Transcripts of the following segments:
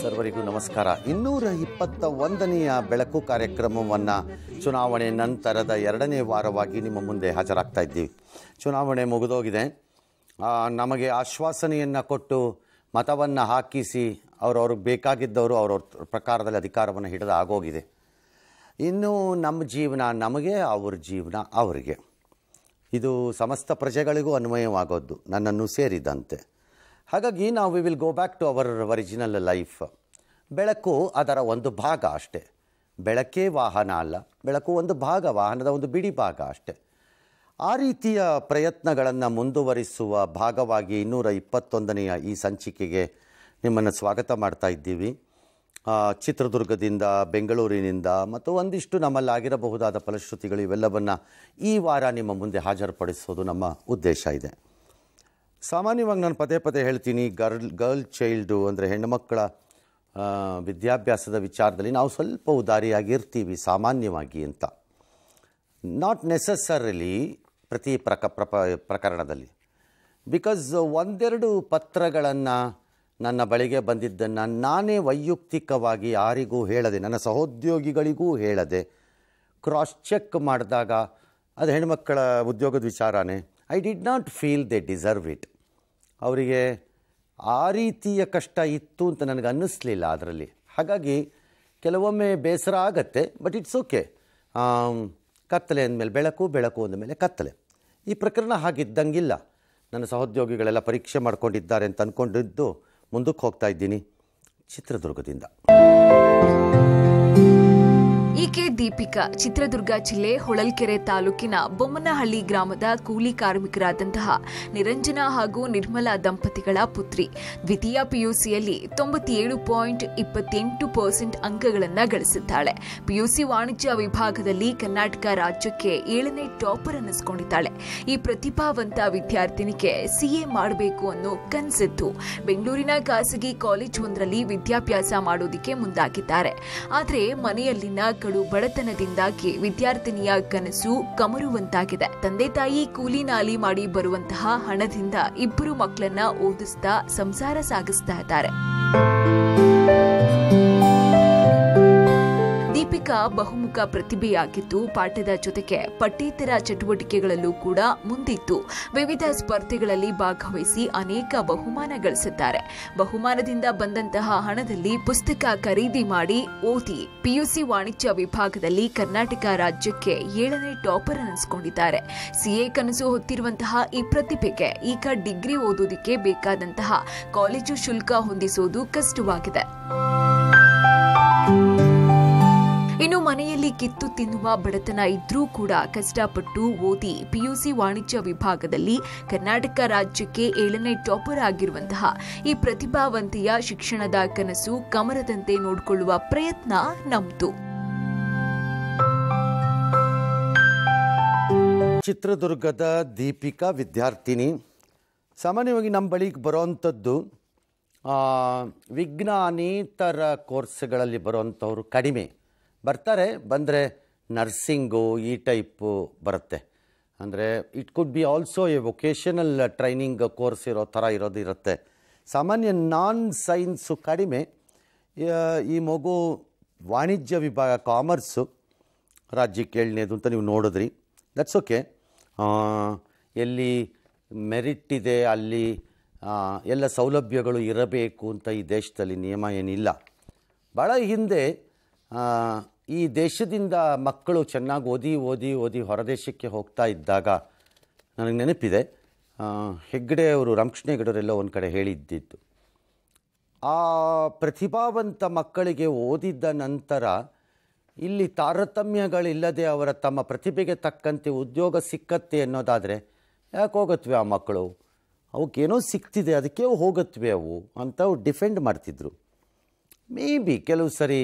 ಸರ್ವರಿಗೂ ನಮಸ್ಕಾರ ಇನ್ನೂರ ಇಪ್ಪತ್ತ ಒಂದನೆಯ ಬೆಳಕು ಕಾರ್ಯಕ್ರಮವನ್ನು ಚುನಾವಣೆ ನಂತರದ ಎರಡನೇ ವಾರವಾಗಿ ನಿಮ್ಮ ಮುಂದೆ ಹಾಜರಾಗ್ತಾ ಇದ್ದೀವಿ ಚುನಾವಣೆ ಮುಗಿದೋಗಿದೆ ನಮಗೆ ಆಶ್ವಾಸನೆಯನ್ನು ಕೊಟ್ಟು ಮತವನ್ನು ಹಾಕಿಸಿ ಅವ್ರವ್ರಿಗೆ ಬೇಕಾಗಿದ್ದವರು ಅವ್ರವ್ರ ಪ್ರಕಾರದಲ್ಲಿ ಅಧಿಕಾರವನ್ನು ಹಿಡಿದ ಆಗೋಗಿದೆ ಇನ್ನು ನಮ್ಮ ಜೀವನ ನಮಗೆ ಅವ್ರ ಜೀವನ ಅವರಿಗೆ ಇದು ಸಮಸ್ತ ಪ್ರಜೆಗಳಿಗೂ ಅನ್ವಯವಾಗೋದು ನನ್ನನ್ನು ಸೇರಿದಂತೆ ಹಾಗಾಗಿ ನಾವು we will go back to our original life ಬೆಳಕು ಅದರ ಒಂದು ಭಾಗ ಅಷ್ಟೆ ಬೆಳಕೇ ವಾಹನ ಅಲ್ಲ ಬೆಳಕು ಒಂದು ಭಾಗ ವಾಹನದ ಒಂದು ಬಿಡಿ ಭಾಗ ಅಷ್ಟೆ ಆ ರೀತಿಯ ಪ್ರಯತ್ನಗಳನ್ನು ಮುಂದುವರಿಸುವ ಭಾಗವಾಗಿ ಇನ್ನೂರ ಇಪ್ಪತ್ತೊಂದನೆಯ ಈ ಸಂಚಿಕೆಗೆ ನಿಮ್ಮನ್ನು ಸ್ವಾಗತ ಮಾಡ್ತಾ ಇದ್ದೀವಿ ಚಿತ್ರದುರ್ಗದಿಂದ ಬೆಂಗಳೂರಿನಿಂದ ಮತ್ತು ಒಂದಿಷ್ಟು ನಮ್ಮಲ್ಲಿ ಆಗಿರಬಹುದಾದ ಫಲಶ್ರುತಿಗಳು ಇವೆಲ್ಲವನ್ನು ಈ ವಾರ ನಿಮ್ಮ ಮುಂದೆ ಹಾಜರುಪಡಿಸೋದು ನಮ್ಮ ಉದ್ದೇಶ ಇದೆ ಸಾಮಾನ್ಯವಾಗಿ ನಾನು ಪದೇ ಪದೇ ಹೇಳ್ತೀನಿ ಗರ್ಲ್ ಗರ್ಲ್ ಚೈಲ್ಡು ಅಂದರೆ ಹೆಣ್ಣುಮಕ್ಕಳ ವಿದ್ಯಾಭ್ಯಾಸದ ವಿಚಾರದಲ್ಲಿ ನಾವು ಸ್ವಲ್ಪ ಉದಾರಿಯಾಗಿರ್ತೀವಿ ಸಾಮಾನ್ಯವಾಗಿ ಅಂತ ನಾಟ್ ನೆಸಸರಲಿ ಪ್ರತಿ ಪ್ರಕ ಪ್ರಪ ಪ್ರಕರಣದಲ್ಲಿ ಬಿಕಾಸ್ ಒಂದೆರಡು ಪತ್ರಗಳನ್ನು ನನ್ನ ಬಳಿಗೆ ಬಂದಿದ್ದನ್ನು ನಾನೇ ವೈಯಕ್ತಿಕವಾಗಿ ಯಾರಿಗೂ ಹೇಳದೆ ನನ್ನ ಸಹೋದ್ಯೋಗಿಗಳಿಗೂ ಹೇಳದೆ ಕ್ರಾಸ್ ಚೆಕ್ ಮಾಡಿದಾಗ ಅದು ಹೆಣ್ಮಕ್ಕಳ ಉದ್ಯೋಗದ ವಿಚಾರನೇ I did not feel they deserve it ಅವರಿಗೆ ಆ ರೀತಿಯ ಕಷ್ಟ ಇತ್ತು ಅಂತ ನನಗೆ ಅನ್ನಿಸ್ಲಿಲ್ಲ ಅದರಲ್ಲಿ ಹಾಗಾಗಿ ಕೆಲವೊಮ್ಮೆ ಬೇಸರ ಆಗತ್ತೆ ಬಟ್ ಇಟ್ಸ್ ಓಕೆ ಕತ್ತಲೆ ಅಂದಮೇಲೆ ಬೆಳಕು ಬೆಳಕು ಅಂದಮೇಲೆ ಕತ್ತಲೆ ಈ ಪ್ರಕರಣ ಹಾಗಿದ್ದಂಗಿಲ್ಲ ನನ್ನ ಸಹೋದ್ಯೋಗಿಗಳೆಲ್ಲ ಪರೀಕ್ಷೆ ಮಾಡ್ಕೊಂಡಿದ್ದಾರೆ ಅಂತ ಅಂದ್ಕೊಂಡಿದ್ದು ಮುಂದಕ್ಕೆ ಹೋಗ್ತಾ ಇದ್ದೀನಿ ಚಿತ್ರದುರ್ಗದಿಂದ ದೀಪಿಕಾ ಚಿತ್ರದುರ್ಗ ಜಿಲ್ಲೆ ಹೊಳಲ್ಕೆರೆ ತಾಲೂಕಿನ ಬೊಮ್ಮನಹಳ್ಳಿ ಗ್ರಾಮದ ಕೂಲಿ ಕಾರ್ಮಿಕರಾದಂತಹ ನಿರಂಜನ ಹಾಗೂ ನಿರ್ಮಲಾ ದಂಪತಿಗಳ ಪುತ್ರಿ ದ್ವಿತೀಯ ಪಿಯುಸಿಯಲ್ಲಿ ತೊಂಬತ್ತೇಳು ಪಾಯಿಂಟ್ ಇಪ್ಪತ್ತೆಂಟು ಪರ್ಸೆಂಟ್ ಅಂಕಗಳನ್ನು ಗಳಿಸಿದ್ದಾಳೆ ಪಿಯುಸಿ ವಾಣಿಜ್ಯ ವಿಭಾಗದಲ್ಲಿ ಕರ್ನಾಟಕ ರಾಜ್ಯಕ್ಕೆ ಏಳನೇ ಟಾಪರ್ ಅನ್ನಿಸ್ಕೊಂಡಿದ್ದಾಳೆ ಈ ಪ್ರತಿಭಾವಂತ ವಿದ್ಯಾರ್ಥಿನಿಗೆ ಸಿಎ ಮಾಡಬೇಕು ಅನ್ನೋ ಕನಸಿತ್ತು ಬೆಂಗಳೂರಿನ ಖಾಸಗಿ ಕಾಲೇಜ್ ಒಂದರಲ್ಲಿ ವಿದ್ಯಾಭ್ಯಾಸ ಮಾಡೋದಿಕ್ಕೆ ಮುಂದಾಗಿದ್ದಾರೆ ಆದರೆ ಮನೆಯಲ್ಲಿನ ಕಡು ಬಡತನ ಬಡತನದಿಂದಾಗಿ ವಿದ್ಯಾರ್ಥಿನಿಯ ಕನಸು ಕಮರುವಂತಾಗಿದೆ ತಂದೆ ತಾಯಿ ಕೂಲಿ ನಾಲಿ ಮಾಡಿ ಬರುವಂತಹ ಹಣದಿಂದ ಇಬ್ಬರು ಮಕ್ಕಳನ್ನ ಓದಿಸ್ತಾ ಸಂಸಾರ ಸಾಗಿಸ್ತಾ ಇದ್ದಾರೆ ದೀಪಿಕಾ ಬಹುಮುಖ ಪ್ರತಿಭೆಯಾಗಿದ್ದು ಪಾಠದ ಜೊತೆಗೆ ಪಠ್ಯೇತರ ಚಟುವಟಿಕೆಗಳಲ್ಲೂ ಕೂಡ ಮುಂದಿತ್ತು ವಿವಿಧ ಸ್ಪರ್ಧೆಗಳಲ್ಲಿ ಭಾಗವಹಿಸಿ ಅನೇಕ ಬಹುಮಾನ ಗಳಿಸಿದ್ದಾರೆ ಬಹುಮಾನದಿಂದ ಬಂದಂತಹ ಹಣದಲ್ಲಿ ಪುಸ್ತಕ ಖರೀದಿ ಮಾಡಿ ಓದಿ ಪಿಯುಸಿ ವಾಣಿಜ್ಯ ವಿಭಾಗದಲ್ಲಿ ಕರ್ನಾಟಕ ರಾಜ್ಯಕ್ಕೆ ಏಳನೇ ಟಾಪರ್ ಅನಿಸಿಕೊಂಡಿದ್ದಾರೆ ಸಿಎ ಕನಸು ಹೊತ್ತಿರುವಂತಹ ಈ ಪ್ರತಿಭೆಗೆ ಈಗ ಡಿಗ್ರಿ ಓದುವುದಕ್ಕೆ ಬೇಕಾದಂತಹ ಕಾಲೇಜು ಶುಲ್ಕ ಹೊಂದಿಸೋದು ಕಷ್ಟವಾಗಿದೆ ಇನ್ನು ಮನೆಯಲ್ಲಿ ಕಿತ್ತು ತಿನ್ನುವ ಬಡತನ ಇದ್ರೂ ಕೂಡ ಕಷ್ಟಪಟ್ಟು ಓದಿ ಪಿಯುಸಿ ವಾಣಿಜ್ಯ ವಿಭಾಗದಲ್ಲಿ ಕರ್ನಾಟಕ ರಾಜ್ಯಕ್ಕೆ ಏಳನೇ ಟಾಪರ್ ಆಗಿರುವಂತಹ ಈ ಪ್ರತಿಭಾವಂತೆಯ ಶಿಕ್ಷಣದ ಕನಸು ಕಮರದಂತೆ ನೋಡಿಕೊಳ್ಳುವ ಪ್ರಯತ್ನ ನಮ್ದು ಚಿತ್ರದುರ್ಗದ ದೀಪಿಕಾ ವಿದ್ಯಾರ್ಥಿನಿ ಸಾಮಾನ್ಯವಾಗಿ ನಮ್ಮ ಬಳಿಗೆ ಬರೋವಂಥದ್ದು ವಿಜ್ಞಾನೇತರ ಕೋರ್ಸ್ಗಳಲ್ಲಿ ಬರೋವಂಥವ್ರು ಕಡಿಮೆ ಬರ್ತಾರೆ ಬಂದರೆ ನರ್ಸಿಂಗು ಈ ಟೈಪು ಬರುತ್ತೆ ಅಂದರೆ it could be also a vocational training course ಇರೋ ಥರ ಇರೋದು ಇರುತ್ತೆ ಸಾಮಾನ್ಯ ನಾನ್ ಸೈನ್ಸು ಕಡಿಮೆ ಈ ಮಗು ವಾಣಿಜ್ಯ ವಿಭಾಗ ಕಾಮರ್ಸು ರಾಜ್ಯಕ್ಕೆ ಏಳನೇದು ಅಂತ ನೀವು ನೋಡಿದ್ರಿ ದಟ್ಸ್ ಓಕೆ ಎಲ್ಲಿ ಮೆರಿಟ್ ಇದೆ ಅಲ್ಲಿ ಎಲ್ಲ ಸೌಲಭ್ಯಗಳು ಇರಬೇಕು ಅಂತ ಈ ದೇಶದಲ್ಲಿ ನಿಯಮ ಏನಿಲ್ಲ ಭಾಳ ಹಿಂದೆ ಈ ದೇಶದಿಂದ ಮಕ್ಕಳು ಚೆನ್ನಾಗಿ ಓದಿ ಓದಿ ಓದಿ ಹೊರದೇಶಕ್ಕೆ ಹೋಗ್ತಾ ಇದ್ದಾಗ ನನಗೆ ನೆನಪಿದೆ ಹೆಗ್ಗಡೆಯವರು ಅವರು ರಾಮಕೃಷ್ಣ ಒಂದು ಕಡೆ ಹೇಳಿದ್ದಿದ್ದು ಆ ಪ್ರತಿಭಾವಂತ ಮಕ್ಕಳಿಗೆ ಓದಿದ್ದ ನಂತರ ಇಲ್ಲಿ ತಾರತಮ್ಯಗಳಿಲ್ಲದೆ ಅವರ ತಮ್ಮ ಪ್ರತಿಭೆಗೆ ತಕ್ಕಂತೆ ಉದ್ಯೋಗ ಸಿಕ್ಕತ್ತೆ ಅನ್ನೋದಾದರೆ ಯಾಕೆ ಹೋಗತ್ವೆ ಆ ಮಕ್ಕಳು ಅವಕ್ಕೇನೋ ಸಿಕ್ತಿದೆ ಅದಕ್ಕೆ ಹೋಗತ್ವೆ ಅವು ಅಂತ ಡಿಫೆಂಡ್ ಮಾಡ್ತಿದ್ರು ಮೇ ಬಿ ಕೆಲವು ಸರಿ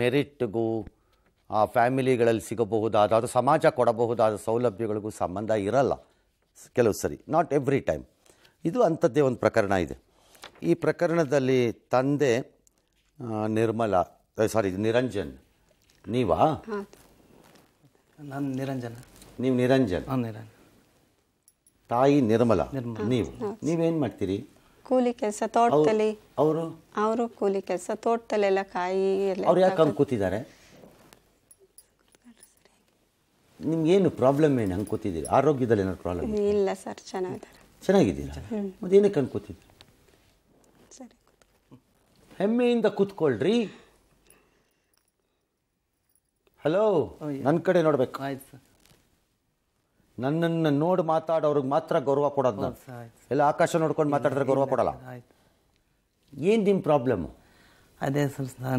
ಮೆರಿಟ್ಗೂ ಆ ಫ್ಯಾಮಿಲಿಗಳಲ್ಲಿ ಸಿಗಬಹುದಾದ ಅಥವಾ ಸಮಾಜ ಕೊಡಬಹುದಾದ ಸೌಲಭ್ಯಗಳಿಗೂ ಸಂಬಂಧ ಇರಲ್ಲ ಕೆಲವು ಸರಿ ನಾಟ್ ಎವ್ರಿ ಟೈಮ್ ಇದು ಅಂಥದ್ದೇ ಒಂದು ಪ್ರಕರಣ ಇದೆ ಈ ಪ್ರಕರಣದಲ್ಲಿ ತಂದೆ ನಿರ್ಮಲ ಸಾರಿ ನಿರಂಜನ್ ನೀವಾ ನಾನು ನಿರಂಜನ ನೀವು ನಿರಂಜನ್ ನಿರಂಜನ್ ತಾಯಿ ನಿರ್ಮಲಾ ನೀವು ನೀವೇನು ಮಾಡ್ತೀರಿ ಕೂಲಿ ಕೆಲಸ ತೋಟದಲ್ಲಿ ಅವರು ಅವರು ಕೂಲಿ ಕೆಲಸ ತೋಟದಲ್ಲೆಲ್ಲ ಕಾಯಿ ಎಲ್ಲ ಅವ್ರು ಯಾಕೆ ಹಂಗೆ ಕೂತಿದ್ದಾರೆ ನಿಮ್ಗೇನು ಪ್ರಾಬ್ಲಮ್ ಏನು ಹಂಗೆ ಕೂತಿದ್ದೀರಿ ಆರೋಗ್ಯದಲ್ಲಿ ಏನಾದ್ರು ಪ್ರಾಬ್ಲಮ್ ಇಲ್ಲ ಸರ್ ಚೆನ್ನಾಗಿದ್ದಾರೆ ಚೆನ್ನಾಗಿದ್ದೀರಾ ಮತ್ತೆ ಏನಕ್ಕೆ ಹಂಗೆ ಕೂತಿದ್ದೀರಿ ಹೆಮ್ಮೆಯಿಂದ ಕೂತ್ಕೊಳ್ರಿ ಹಲೋ oh, ನನ್ನ ಕಡೆ ನೋಡ್ಬೇಕು ಆಯ್ತು ಸರ್ ನನ್ನನ್ನು ನೋಡಿ ಮಾತಾಡೋರಿಗೆ ಮಾತ್ರ ಗೌರವ ಕೊಡೋದು ನಾನು ಎಲ್ಲ ಆಕಾಶ ನೋಡ್ಕೊಂಡು ಮಾತಾಡಿದ್ರೆ ಗೌರವ ಕೊಡಲ್ಲ ಏನು ನಿಮ್ಮ ಪ್ರಾಬ್ಲಮ್ ಅದೇ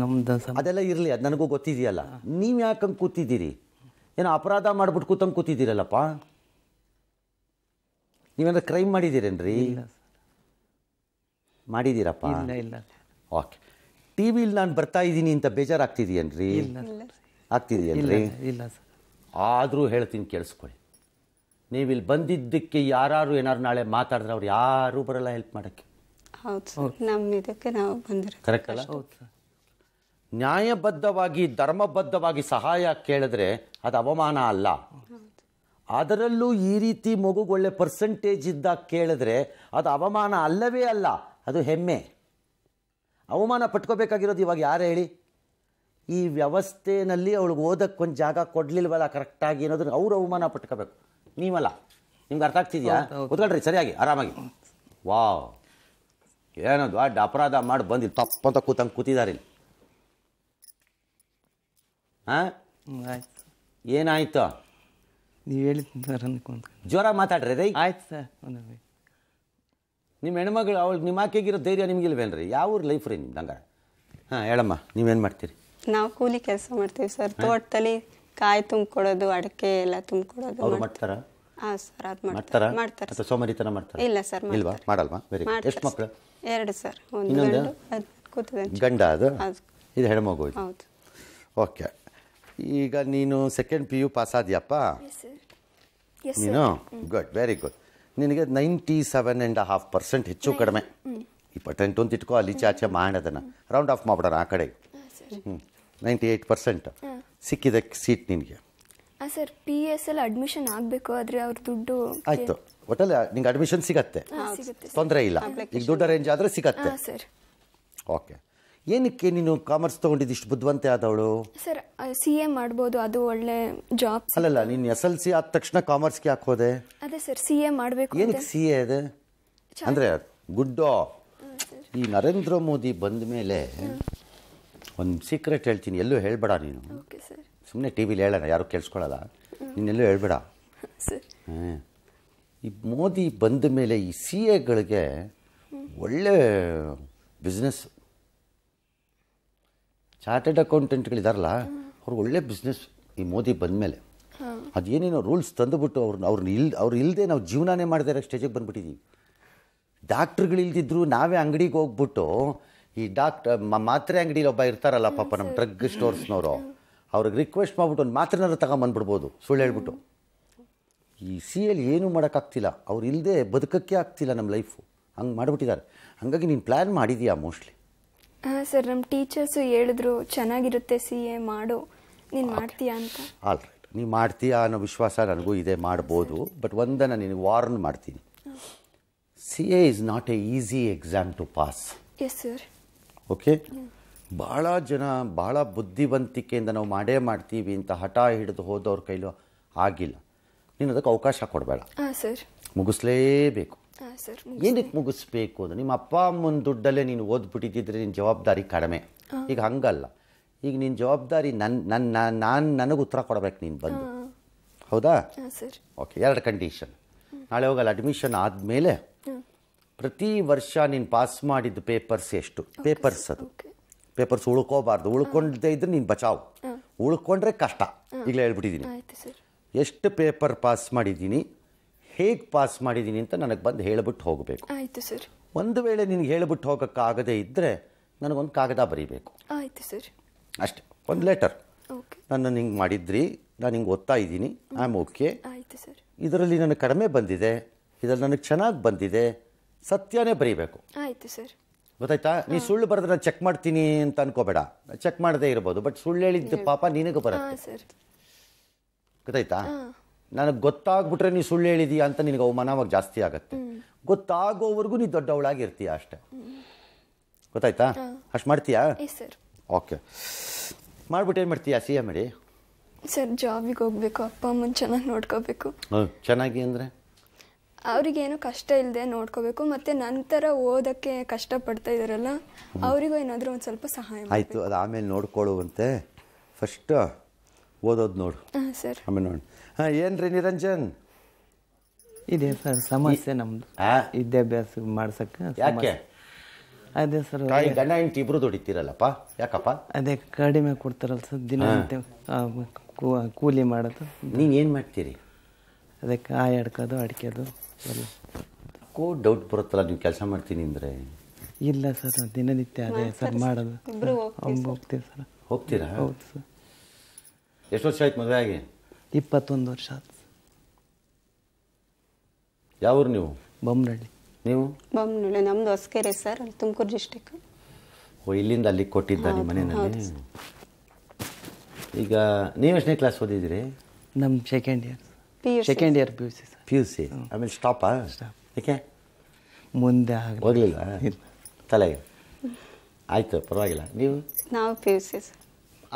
ನಮ್ದು ಅದೆಲ್ಲ ಇರಲಿ ಅದು ನನಗೂ ಗೊತ್ತಿದೆಯಲ್ಲ ನೀವು ಹಂಗೆ ಕೂತಿದ್ದೀರಿ ಏನೋ ಅಪರಾಧ ಮಾಡ್ಬಿಟ್ಟು ಕೂತಂಗೆ ಕೂತಿದ್ದೀರಲ್ಲಪ್ಪ ನೀವೇನ ಕ್ರೈಮ್ ಮಾಡಿದ್ದೀರೇನ್ರಿ ಮಾಡಿದ್ದೀರಪ್ಪ ಇಲ್ಲ ಓಕೆ ಟಿ ವಿಲಿ ನಾನು ಬರ್ತಾ ಇದ್ದೀನಿ ಅಂತ ಬೇಜಾರು ಆಗ್ತಿದೆಯೇನ್ರಿ ಆಗ್ತಿದೆಯೇನ್ರಿ ಇಲ್ಲ ಆದರೂ ಹೇಳ್ತೀನಿ ಕೇಳಿಸ್ಕೊಳ್ಳಿ ನೀವಿಲ್ಲಿ ಬಂದಿದ್ದಕ್ಕೆ ಯಾರು ಏನಾರು ನಾಳೆ ಮಾತಾಡಿದ್ರೆ ಅವ್ರು ಯಾರು ಬರಲ್ಲ ಹೆಲ್ಪ್ ಮಾಡೋಕ್ಕೆ ಹೌದು ಇದಕ್ಕೆ ನ್ಯಾಯಬದ್ಧವಾಗಿ ಧರ್ಮಬದ್ಧವಾಗಿ ಸಹಾಯ ಕೇಳಿದ್ರೆ ಅದು ಅವಮಾನ ಅಲ್ಲ ಅದರಲ್ಲೂ ಈ ರೀತಿ ಮಗುಗೊಳ್ಳೆ ಒಳ್ಳೆ ಪರ್ಸೆಂಟೇಜ್ ಇದ್ದಾಗ ಕೇಳಿದ್ರೆ ಅದು ಅವಮಾನ ಅಲ್ಲವೇ ಅಲ್ಲ ಅದು ಹೆಮ್ಮೆ ಅವಮಾನ ಪಟ್ಕೋಬೇಕಾಗಿರೋದು ಇವಾಗ ಯಾರು ಹೇಳಿ ಈ ವ್ಯವಸ್ಥೆನಲ್ಲಿ ಅವಳಿಗೆ ಓದಕ್ಕೆ ಒಂದು ಜಾಗ ಕೊಡಲಿಲ್ವಲ್ಲ ಕರೆಕ್ಟಾಗಿ ಅನ್ನೋದನ್ನು ಅವರು ಅವಮಾನ ಪಟ್ಕೋಬೇಕು ನೀವಲ್ಲ ನಿಮ್ಗೆ ಅರ್ಥ ಆಗ್ತಿದ್ಯಾ ಕೂತ್ಕೊಳ್ರಿ ಸರಿಯಾಗಿ ಆರಾಮಾಗಿ ವಾವ್ ಏನೋ ಅಡ್ಡ ಅಪರಾಧ ಮಾಡಿ ಬಂದಿಲ್ಲ ತಪ್ಪಂತ ಕೂತಂಗೆ ಕೂತಿದ್ದಾರೆ ಇಲ್ಲಿ ಹಾಂ ಏನಾಯ್ತು ನೀವು ಹೇಳಿದ ಜ್ವರ ಮಾತಾಡ್ರಿ ರೈ ಆಯ್ತು ಸರ್ ನಿಮ್ಮ ಹೆಣ್ಮಗಳು ಅವಳು ನಿಮ್ಮ ಆಕೆಗಿರೋ ಧೈರ್ಯ ನಿಮ್ಗಿಲ್ವೇನ್ರಿ ಯಾವ ಊರು ಲೈಫ್ ರೀ ನಿಮ್ದು ಹಂಗಾರೆ ಹಾಂ ಹೇಳಮ್ಮ ನೀವೇನು ಮಾಡ್ತೀರಿ ನಾವು ಕೂಲಿ ಕೆಲಸ ಮಾಡ್ತೀವಿ ಸರ್ ತೋಟದಲ್ಲಿ ಕಾಯಿ ತುಂಬಿಕೊಡೋದು ಅಡಿಕೆ ಎಲ್ಲ ತುಂಬಿಕೊಡೋದು ಅವ್ರು ಮಾಡ್ತಾರಾ ಹಾಂ ಸರ್ ಅದು ಮಾಡ್ತಾರಾ ಮಾಡ್ತಾರೆ ಅಥವಾ ಸೋಮಾರಿತನ ಮಾಡ್ತಾರೆ ಇಲ್ಲ ಸರ್ ಇಲ್ವಾ ಮಾಡಲ್ವಾ ವೆರಿ ಎಷ್ಟು ಮಕ್ಕಳು ಎರಡು ಸರ್ ಒಂದು ಗಂಡು ಗಂಡ ಅದು ಇದು ಹೆಣ್ಮಗು ಹೌದು ಓಕೆ ಈಗ ನೀನು ಸೆಕೆಂಡ್ ಪಿ ಯು ಪಾಸ್ ಆದ್ಯಪ್ಪ ನೀನು ಗುಡ್ ವೆರಿ ಗುಡ್ ನಿನಗೆ ninety seven and half percent ಹೆಚ್ಚು ಕಡಿಮೆ ಇಪ್ಪತ್ತೆಂಟು ಅಂತ ಇಟ್ಕೋ ಅಲ್ಲಿ ಚಾಚೆ ಮಾಡೋದನ್ನು ರೌಂಡ್ ಆಫ್ ಮಾಡೋಣ ಆ ಕಡೆ ಹ್ಞೂ ನೈಂಟಿ ಏಯ್ಟ್ ಪರ್ಸೆಂಟ್ ಸಿಕ್ಕಿದಕ್ಕೆ ಸೀಟ್ ನಿನಗೆ sir P S L admission ಆಗಬೇಕು ಆದರೆ ಅವ್ರ ದುಡ್ಡು ಆಯಿತು ಒಟ್ಟಲ್ಲಿ ನಿಂಗೆ ಅಡ್ಮಿಷನ್ ಸಿಗತ್ತೆ ತೊಂದರೆ ಇಲ್ಲ ಈಗ ದುಡ್ಡು ಅರೇಂಜ್ ಆದರೆ ಸಿಗತ್ತೆ ಓಕೆ ಏನಕ್ಕೆ ನೀನು ಕಾಮರ್ಸ್ ತೊಗೊಂಡಿದ್ದು ಇಷ್ಟು ಬುದ್ಧಿವಂತೆ ಆದವಳು ಸರ್ ಸಿ ಎ ಮಾಡ್ಬೋದು ಅದು ಒಳ್ಳೆ ಜಾಬ್ ಅಲ್ಲಲ್ಲ ನೀನು ಎಸ್ ಎಲ್ ಸಿ ಆದ ತಕ್ಷಣ ಕಾಮರ್ಸ್ಗೆ ಯಾಕೆ ಅದೇ ಸರ್ ಸಿ ಎ ಮಾಡಬೇಕು ಏನಕ್ಕೆ ಸಿ ಎ ಇದೆ ಅಂದರೆ ಗುಡ್ಡೋ ಈ ನರೇಂದ್ರ ಮೋದಿ ಬಂದ ಮೇಲೆ ಒಂದು ಸೀಕ್ರೆಟ್ ಹೇಳ್ತೀನಿ ಎಲ್ಲೂ ಹೇಳಬೇಡ ನೀನು ಸುಮ್ಮನೆ ಟಿ ವಿಲಿ ಹೇಳೋಣ ಯಾರು ಕೇಳಿಸ್ಕೊಳ್ಳಲ್ಲ ನೀನೆಲ್ಲೂ ಹೇಳಬೇಡ ಈ ಮೋದಿ ಬಂದ ಮೇಲೆ ಈ ಸಿ ಎಗಳಿಗೆ ಒಳ್ಳೆ ಬಿಸ್ನೆಸ್ ಚಾರ್ಟೆಡ್ ಅಕೌಂಟೆಂಟ್ಗಳಿದಾರಲ್ಲ ಅವ್ರಿಗೆ ಒಳ್ಳೆ ಬಿಸ್ನೆಸ್ ಈ ಮೋದಿ ಬಂದ ಮೇಲೆ ಅದೇನೇನೋ ರೂಲ್ಸ್ ತಂದುಬಿಟ್ಟು ಅವ್ರನ್ನ ಅವ್ರನ್ನ ಇಲ್ ಅವ್ರು ಇಲ್ಲದೆ ನಾವು ಜೀವನಾನೇ ಮಾಡಿದಾರೆ ಸ್ಟೇಜಿಗೆ ಬಂದುಬಿಟ್ಟಿದ್ದೀವಿ ಡಾಕ್ಟ್ರುಗಳಿಲ್ದಿದ್ರು ನಾವೇ ಅಂಗಡಿಗೆ ಹೋಗ್ಬಿಟ್ಟು ಈ ಡಾಕ್ಟರ್ ಮಾತ್ರೆ ಅಂಗಡಿಲಿ ಒಬ್ಬ ಇರ್ತಾರಲ್ಲ ಪಾಪ ನಮ್ಮ ಡ್ರಗ್ ಸ್ಟೋರ್ಸ್ನವರು ಅವ್ರಿಗೆ ರಿಕ್ವೆಸ್ಟ್ ಮಾಡ್ಬಿಟ್ಟು ಒಂದು ಮಾತ್ರೆನಾರು ತಗೊಂಬಂದ್ಬಿಡ್ಬೋದು ಸುಳ್ಳು ಹೇಳ್ಬಿಟ್ಟು ಈ ಸಿ ಎಲ್ಲಿ ಏನೂ ಮಾಡೋಕ್ಕಾಗ್ತಿಲ್ಲ ಅವ್ರು ಇಲ್ಲದೆ ಬದುಕಕ್ಕೆ ಆಗ್ತಿಲ್ಲ ನಮ್ಮ ಲೈಫು ಹಂಗೆ ಮಾಡಿಬಿಟ್ಟಿದ್ದಾರೆ ಹಂಗಾಗಿ ನೀನು ಪ್ಲ್ಯಾನ್ ಮಾಡಿದೀಯಾ ಮೋಸ್ಟ್ಲಿ ಹಾಂ ಸರ್ ನಮ್ಮ ಟೀಚರ್ಸು ಹೇಳಿದ್ರು ಚೆನ್ನಾಗಿರುತ್ತೆ ಸಿ ಎ ಮಾಡು ನೀನು ಮಾಡ್ತೀಯಾ ಅಂತ ಆಲ್ ರೈಟ್ ನೀವು ಮಾಡ್ತೀಯಾ ಅನ್ನೋ ವಿಶ್ವಾಸ ನನಗೂ ಇದೆ ಮಾಡ್ಬೋದು ಬಟ್ ಒಂದನ್ನು ನೀನು ವಾರ್ನ್ ಮಾಡ್ತೀನಿ C A is not a easy exam to pass yes sir okay ಭಾಳ ಜನ ಭಾಳ ಬುದ್ಧಿವಂತಿಕೆಯಿಂದ ನಾವು ಮಾಡೇ ಮಾಡ್ತೀವಿ ಅಂತ ಹಠ ಹಿಡಿದು ಹೋದವ್ರ ಕೈಲೂ ಆಗಿಲ್ಲ ನೀನು ಅದಕ್ಕೆ ಅವಕಾಶ ಕೊಡಬೇಡ ಸರ್ ಮುಗಿಸ್ಲೇಬೇಕು ಏನಕ್ಕೆ ಮುಗಿಸ್ಬೇಕು ಅಂದ್ರೆ ನಿಮ್ಮ ಅಪ್ಪ ಅಮ್ಮನ ದುಡ್ಡಲ್ಲೇ ನೀನು ಓದ್ಬಿಟ್ಟಿದ್ದಿದ್ರೆ ನಿನ್ನ ಜವಾಬ್ದಾರಿ ಕಡಿಮೆ ಈಗ ಹಂಗಲ್ಲ ಈಗ ನಿನ್ನ ಜವಾಬ್ದಾರಿ ನನ್ನ ನನ್ನ ನಾನು ನನಗೆ ಉತ್ತರ ಕೊಡಬೇಕು ನೀನು ಬಂದು ಹೌದಾ ಓಕೆ ಎರಡು ಕಂಡೀಷನ್ ನಾಳೆ ಹೋಗಲ್ಲ ಅಡ್ಮಿಷನ್ ಆದಮೇಲೆ ಪ್ರತಿ ವರ್ಷ ನೀನು ಪಾಸ್ ಮಾಡಿದ ಪೇಪರ್ಸ್ ಎಷ್ಟು ಪೇಪರ್ಸ್ ಅದು ಪೇಪರ್ಸ್ ಉಳ್ಕೋಬಾರ್ದು ಉಳ್ಕೊಂಡೇ ಇದ್ರೆ ನೀನು ಬಚಾವ್ ಉಳ್ಕೊಂಡ್ರೆ ಕಷ್ಟ ಈಗಲೇ ಹೇಳ್ಬಿಟ್ಟಿದ್ದೀನಿ ಎಷ್ಟು ಪೇಪರ್ ಪಾಸ್ ಮಾಡಿದ್ದೀನಿ ಹೇಗೆ ಪಾಸ್ ಮಾಡಿದ್ದೀನಿ ಅಂತ ನನಗೆ ಬಂದು ಹೇಳಿಬಿಟ್ಟು ಹೋಗಬೇಕು ಆಯಿತು ಸರ್ ಒಂದು ವೇಳೆ ನಿನಗೆ ಹೇಳಿಬಿಟ್ಟು ಹೋಗೋಕ್ಕಾಗದೇ ಇದ್ದರೆ ನನಗೊಂದು ಕಾಗದ ಬರೀಬೇಕು ಆಯಿತು ಸರ್ ಅಷ್ಟೇ ಒಂದು ಲೆಟರ್ ನಾನು ಹಿಂಗೆ ಮಾಡಿದ್ರಿ ನಾನು ಹಿಂಗೆ ಓದ್ತಾ ಇದ್ದೀನಿ ಐ ಆಮ್ ಓಕೆ ಆಯಿತು ಸರ್ ಇದರಲ್ಲಿ ನನಗೆ ಕಡಿಮೆ ಬಂದಿದೆ ಇದರಲ್ಲಿ ನನಗೆ ಚೆನ್ನಾಗಿ ಬಂದಿದೆ ಸತ್ಯನೇ ಬರೀಬೇಕು ಆಯ್ತು ಸರ್ ಗೊತ್ತಾಯ್ತಾ ನೀ ಸುಳ್ಳು ಬರೆದ್ರೆ ಚೆಕ್ ಮಾಡ್ತೀನಿ ಅಂತ ಅನ್ಕೋಬೇಡ ಚೆಕ್ ಮಾಡದೇ ಇರಬಹುದು ಬಟ್ ಸುಳ್ಳು ಹೇಳಿದ್ದು ಪಾಪ ನಿನಗೆ ಬರುತ್ತೆ ಗೊತ್ತಾಯ್ತಾ ನನಗೆ ಗೊತ್ತಾಗ್ಬಿಟ್ರೆ ನೀ ಸುಳ್ಳು ಹೇಳಿದೀಯ ಅಂತ ನಿನಗೆ ಅವಮಾನವಾಗಿ ಜಾಸ್ತಿ ಆಗುತ್ತೆ ಗೊತ್ತಾಗೋವರೆಗೂ ನೀ ದೊಡ್ಡವಳಾಗಿರ್ತೀಯ ಇರ್ತೀಯ ಗೊತ್ತಾಯ್ತಾ ಅಷ್ಟು ಮಾಡ್ತೀಯಾ ಓಕೆ ಮಾಡ್ಬಿಟ್ಟು ಏನು ಮಾಡ್ತೀಯಾ ಸಿ ಎ ಮಾಡಿ ಸರ್ ಜಾಬಿಗೆ ಹೋಗ್ಬೇಕು ಅಪ್ಪ ಅಮ್ಮನ ಚೆನ್ನಾಗಿ ನೋಡ್ಕೋಬೇಕು ಚೆನ್ನಾಗಿ ಅಂದರೆ ಅವರಿಗೇನು ಕಷ್ಟ ಇಲ್ಲದೆ ನೋಡ್ಕೋಬೇಕು ಮತ್ತೆ ನಂತರ ಕಷ್ಟ ಪಡ್ತಾ ಇದಾರಲ್ಲ ಅವರಿಗೂ ಏನಾದರೂ ಒಂದು ಸ್ವಲ್ಪ ಸಹಾಯ ಆಯ್ತು ಅದು ಆಮೇಲೆ ನೋಡ್ಕೊಳ್ಳುವಂತೆ ಫಸ್ಟ್ ಓದೋದು ನೋಡು ಹಾಂ ಸರ್ ಆಮೇಲೆ ನೋಡಿ ಹಾಂ ಏನು ನಿರಂಜನ್ ಇದೆ ಸರ್ ಸಮಸ್ಯೆ ನಮ್ದು ವಿದ್ಯಾಭ್ಯಾಸ ಮಾಡ್ಸಕ್ಕೆ ಯಾಕೆ ಅದೇ ಸರ್ ಗಂಡ ಹೆಂಡತಿ ಇಬ್ರು ದುಡಿತೀರಲ್ಲಪ್ಪ ಯಾಕಪ್ಪ ಅದೇ ಕಡಿಮೆ ಕೊಡ್ತಾರಲ್ಲ ಸರ್ ದಿನ ಕೂಲಿ ಮಾಡೋದು ನೀನು ಏನು ಮಾಡ್ತೀರಿ ಅದಕ್ಕೆ ಕಾಯಿ ಅಡ್ಕೋದು ಅಡಿಕೆದು ಯಾಕೋ ಡೌಟ್ ಬರುತ್ತಲ್ಲ ನೀವು ಕೆಲಸ ಮಾಡ್ತೀನಿ ಅಂದರೆ ಇಲ್ಲ ಸರ್ ದಿನನಿತ್ಯ ಅದೇ ಸರ್ ಮಾಡೋದು ಹೋಗ್ತೀವಿ ಸರ್ ಹೋಗ್ತೀರಾ ಹೌದು ಸರ್ ಎಷ್ಟು ವರ್ಷ ಆಯ್ತು ಮದುವೆ ಆಗಿ ಇಪ್ಪತ್ತೊಂದು ವರ್ಷ ಆಯ್ತು ಯಾವೂರು ನೀವು ಬೊಮ್ಮನಹಳ್ಳಿ ನೀವು ಬೊಮ್ಮನಹಳ್ಳಿ ನಮ್ದು ಹೊಸಕೆರೆ ಸರ್ ತುಮಕೂರು ಡಿಸ್ಟಿಕ್ ಓ ಇಲ್ಲಿಂದ ಅಲ್ಲಿಗೆ ಕೊಟ್ಟಿದ್ದ ನಿಮ್ಮ ಮನೆಯಲ್ಲಿ ಈಗ ನೀವು ಎಷ್ಟನೇ ಕ್ಲಾಸ್ ಓದಿದ್ದೀರಿ ನಮ್ಮ second year second year P U C sir P U C ಆಮೇಲೆ ಸ್ಟಾಪಾ ಏಕೆ ಮುಂದೆ ಹೋಗಲಿಲ್ಲ ತಲೆಗೆ ಆಯಿತು ಪರವಾಗಿಲ್ಲ ನೀವು ನಾವು ಪಿ ಯು ಸಿ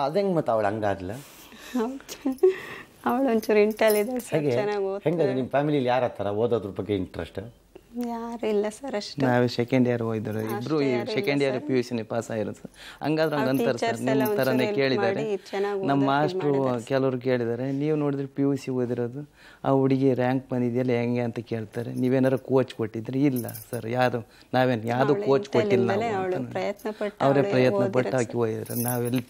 ಅದು ಹೆಂಗೆ ಮತ್ತು ಅವಳು ಹಂಗಾದ್ಲ ಅವಳು ಒಂಚೂರು ಇಂಟೆಲಿಜೆನ್ಸ್ ಚೆನ್ನಾಗಿ ನಿಮ್ಮ ಫ್ಯಾಮಿಲಿಯಲ್ಲಿ ಯಾರ ಹತ್ತಾರ ಓದೋದ್ರ ಬಗ್ಗೆ ಇಂಟ್ರೆಸ್ಟ್ ಯಾರಿಲ್ಲ ಸರ್ ಅಷ್ಟೇ ನಾವು ಸೆಕೆಂಡ್ ಇಯರ್ ಹೋಗಿದ್ರು ಇಬ್ರು second year P U C pass ಆಗಿರೋದು ಹಂಗಾದ್ರೆ ಹಂಗೆ ಸರ್ ನಿಮ್ಮ ಥರನೇ ಕೇಳಿದ್ದಾರೆ ನಮ್ಮ ಮಾಸ್ಟ್ರು ಕೆಲವರು ಕೇಳಿದ್ದಾರೆ ನೀವು ನೋಡಿದ್ರೆ ಪಿ ಯು ಸಿ ಓದಿರೋದು ಆ ಹುಡುಗಿ ರ್ಯಾಂಕ್ ಬಂದಿದೆಯಲ್ಲ ಹೆಂಗೆ ಅಂತ ಕೇಳ್ತಾರೆ ನೀವೇನಾರು ಕೋಚ್ ಕೊಟ್ಟಿದ್ರೆ ಇಲ್ಲ ಸರ್ ಯಾರು ನಾವೇನು ಯಾವುದು ಕೋಚ್ ಕೊಟ್ಟಿಲ್ಲ ಅವರೇ ಪ್ರಯತ್ನ ಪಟ್ಟು ಹಾಕಿ ಓದಿದ್ರೆ ನಾವೆಲ್ಲಿ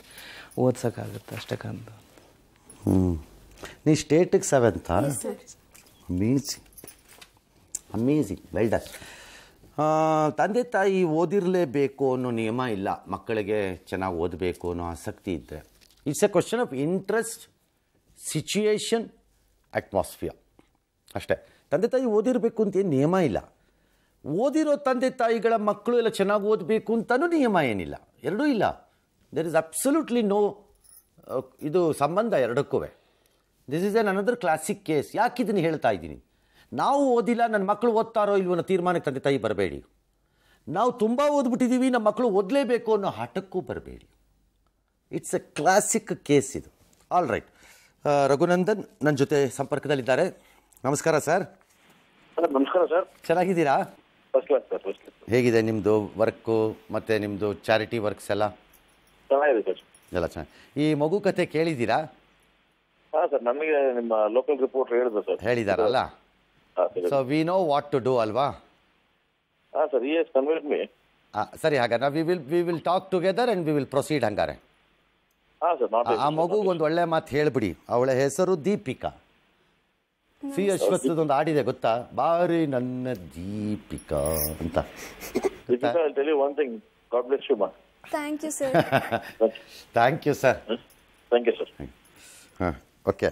ಓದ್ಸೋಕ್ಕಾಗುತ್ತೆ ಅಷ್ಟಕ್ಕಂತ ಹ್ಞೂ ನೀ ಸ್ಟೇಟಿಗೆ ಸವೆಂತ ಮೀನ್ಸ್ ಅಮೇಝಿಂಗ್ ವೆಲ್ ಡನ್ ತಂದೆ ತಾಯಿ ಓದಿರಲೇಬೇಕು ಅನ್ನೋ ನಿಯಮ ಇಲ್ಲ ಮಕ್ಕಳಿಗೆ ಚೆನ್ನಾಗಿ ಓದಬೇಕು ಅನ್ನೋ ಆಸಕ್ತಿ ಇದ್ದರೆ it's a question of interest situation atmosphere ಅಷ್ಟೇ ತಂದೆ ತಾಯಿ ಓದಿರಬೇಕು ಅಂತ ಏನು ನಿಯಮ ಇಲ್ಲ ಓದಿರೋ ತಂದೆ ತಾಯಿಗಳ ಮಕ್ಕಳು ಎಲ್ಲ ಚೆನ್ನಾಗಿ ಓದಬೇಕು ಅಂತಲೂ ನಿಯಮ ಏನಿಲ್ಲ ಎರಡೂ ಇಲ್ಲ ದೇರ್ ಇಸ್ ಅಬ್ಸಲ್ಯೂಟ್ಲಿ ನೋ ಇದು ಸಂಬಂಧ ಎರಡಕ್ಕೂ this is an another classic case ಯಾಕೆ ಹೇಳ್ತಾ ಇದ್ದೀನಿ ನಾವು ಓದಿಲ್ಲ ನನ್ನ ಮಕ್ಕಳು ಓದ್ತಾರೋ ಇಲ್ವೋ ತೀರ್ಮಾನಕ್ಕೆ ತಂದೆ ತಾಯಿ ಬರಬೇಡಿ ನಾವು ತುಂಬ ಓದ್ಬಿಟ್ಟಿದ್ದೀವಿ ನಮ್ಮ ಮಕ್ಕಳು ಓದಲೇಬೇಕು ಅನ್ನೋ ಹಠಕ್ಕೂ ಬರಬೇಡಿ ಇಟ್ಸ್ ಎ ಕ್ಲಾಸಿಕ್ ಕೇಸ್ ಇದು ಆಲ್ ರೈಟ್ ರಘುನಂದನ್ ನನ್ನ ಜೊತೆ ಸಂಪರ್ಕದಲ್ಲಿದ್ದಾರೆ ನಮಸ್ಕಾರ ಸರ್ ನಮಸ್ಕಾರ ಸರ್ ಚೆನ್ನಾಗಿದ್ದೀರಾ ಹೇಗಿದೆ ನಿಮ್ಮದು ವರ್ಕು ಮತ್ತು ನಿಮ್ಮದು ಚಾರಿಟಿ ವರ್ಕ್ಸ್ ಎಲ್ಲ ಎಲ್ಲ ಚೆನ್ನಾಗಿ ಈ ಮಗು ಕತೆ ಕೇಳಿದ್ದೀರಾ ಸರ್ ನಮಗೆ ನಿಮ್ಮ ಲೋಕಲ್ ರಿಪೋರ್ಟರ್ ಹೇಳಿದ್ರು ಸರ್ ಹೇಳಿದಾರಲ್ಲ so we know what to do ಅಲ್ವಾ ಹಾಂ ಸರ್ ಎಸ್ ಕನ್ವಿನ್ಸ್ ಮೀ ಸರಿ ಹಾಗಾದ್ರೆ we will we will talk together and we will proceed ಹಂಗಾರೆ ಆ ಮಗುಗೆ ಒಂದು ಒಳ್ಳೆ ಮಾತು ಹೇಳ್ಬಿಡಿ ಅವಳ ಹೆಸರು ದೀಪಿಕಾ ಸಿ ಒಂದು ಹಾಡಿದೆ ಗೊತ್ತಾ ಬಾರಿ ನನ್ನ ದೀಪಿಕಾ ಅಂತ thank you sir thank you sir thank you sir ಹಾಂ ಓಕೆ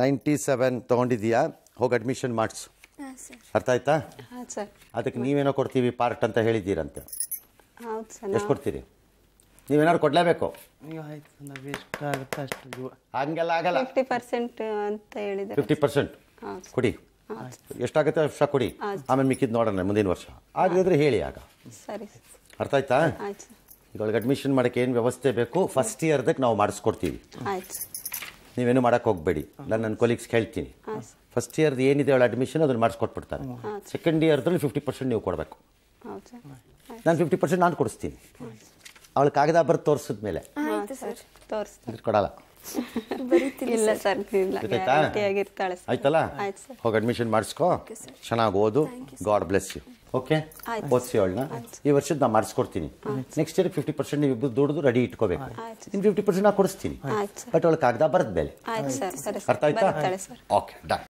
ನೈಂಟಿ ಸೆವೆನ್ ತೊಗೊಂಡಿದ್ಯಾ ಹೋಗಿ ಅಡ್ಮಿಷನ್ ಮಾಡಿಸು ಅರ್ಥ ಆಯ್ತಾ ಅದಕ್ಕೆ ನೀವೇನೋ ಕೊಡ್ತೀವಿ ಪಾರ್ಟ್ ಅಂತ ಹೇಳಿದ್ದೀರಂತೆ ಎಷ್ಟು ಕೊಡ್ತೀರಿ ನೀವೇನಾದ್ರು ಕೊಡಲೇಬೇಕು ಹಂಗೆಲ್ಲ ಆಗಲ್ಲ ಫಿಫ್ಟಿ ಪರ್ಸೆಂಟ್ ಅಂತ ಹೇಳಿದ್ರೆ ಫಿಫ್ಟಿ ಪರ್ಸೆಂಟ್ ಕೊಡಿ ಎಷ್ಟಾಗುತ್ತೆ ವರ್ಷ ಕೊಡಿ ಆಮೇಲೆ ಮಿಕ್ಕಿದ್ ನೋಡೋಣ ಮುಂದಿನ ವರ್ಷ ಆಗಿದ್ರೆ ಹೇಳಿ ಆಗ ಸರಿ ಅರ್ಥ ಆಯ್ತಾ ಇವಾಗ ಅಡ್ಮಿಷನ್ ಮಾಡೋಕ್ಕೆ ಏನು ವ್ಯವಸ್ಥೆ ಬೇಕು ಫಸ್ಟ್ ಇಯರ್ದಕ್ಕೆ ನಾವು ಮಾಡಿಸ್ಕೊಡ್ತೀವಿ ನೀವೇನು ಮಾಡೋಕ್ಕೆ ಹೋಗಬೇಡಿ ನಾನು ನನ್ನ ಕೊಲೀಗ್ಸ್ ಹೇಳ್ತೀನಿ ಫಸ್ಟ್ ಇಯರ್ ಏನಿದೆ ಅವಳ ಅಡ್ಮಿಷನ್ ಅದನ್ನು ಮಾಡಿಸ್ಕೊಟ್ಬಿಡ್ತಾರೆ ಸೆಕೆಂಡ್ ಇಯರ್ದಲ್ಲಿ ಫಿಫ್ಟಿ ಪರ್ಸೆಂಟ್ ನೀವು ಕೊಡಬೇಕು ನಾನು ಫಿಫ್ಟಿ ಪರ್ಸೆಂಟ್ ನಾನು ಕೊಡಿಸ್ತೀನಿ ಅವಳು ಕಾಗದ ಬರ್ ತೋರಿಸಿದ ಮೇಲೆ ಕೊಡಲ್ಲ ಇಲ್ಲ ಸರ್ ಆಯ್ತಲ್ಲ ಹೋಗಿ ಅಡ್ಮಿಷನ್ ಮಾಡಿಸ್ಕೋ ಚೆನ್ನಾಗಿ ಓದು ಗಾಡ್ ಬ್ಲೆಸ್ ಯು ಓಕೆ ಓದಿಸಿ ಅವಳನ್ನ ಈ ವರ್ಷದ ನಾನು ಮಾಡಿಸ್ಕೊಡ್ತೀನಿ ನೆಕ್ಸ್ಟ್ ಇಯರ್ ಫಿಫ್ಟಿ ಪರ್ಸೆಂಟ್ ನೀವು ಇಬ್ಬರು ದುಡ್ದು ರೆಡಿ ಇಟ್ಕೋಬೇಕು ಇನ್ನು ಫಿಫ್ಟಿ ಪರ್ಸೆಂಟ್ ನಾನು ಕೊಡಿಸ್ತೀನಿ ಬಟ್ ಅವಳು ಕಾಗದ ಬರದ್ಮೇಲೆ ಮೇಲೆ ಅರ್ಥ ಆಯ್ತಾ ಓಕೆ ಡನ್